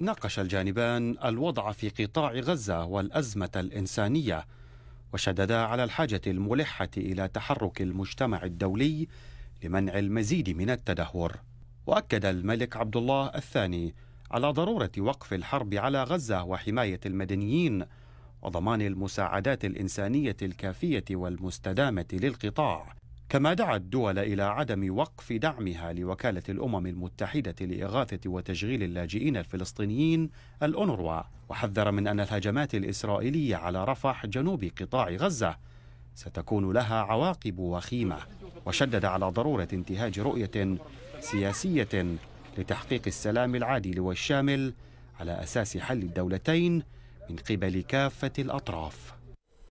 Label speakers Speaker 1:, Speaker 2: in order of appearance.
Speaker 1: ناقش الجانبان الوضع في قطاع غزة والأزمة الإنسانية وشددا على الحاجة الملحة إلى تحرك المجتمع الدولي لمنع المزيد من التدهور وأكد الملك عبد الله الثاني على ضرورة وقف الحرب على غزة وحماية المدنيين وضمان المساعدات الإنسانية الكافية والمستدامة للقطاع كما دعا الدول إلى عدم وقف دعمها لوكالة الأمم المتحدة لإغاثة وتشغيل اللاجئين الفلسطينيين الأونروا وحذر من أن الهجمات الإسرائيلية على رفح جنوب قطاع غزة ستكون لها عواقب وخيمة وشدد على ضرورة انتهاج رؤية سياسية لتحقيق السلام العادل والشامل على أساس حل الدولتين من قبل كافة الأطراف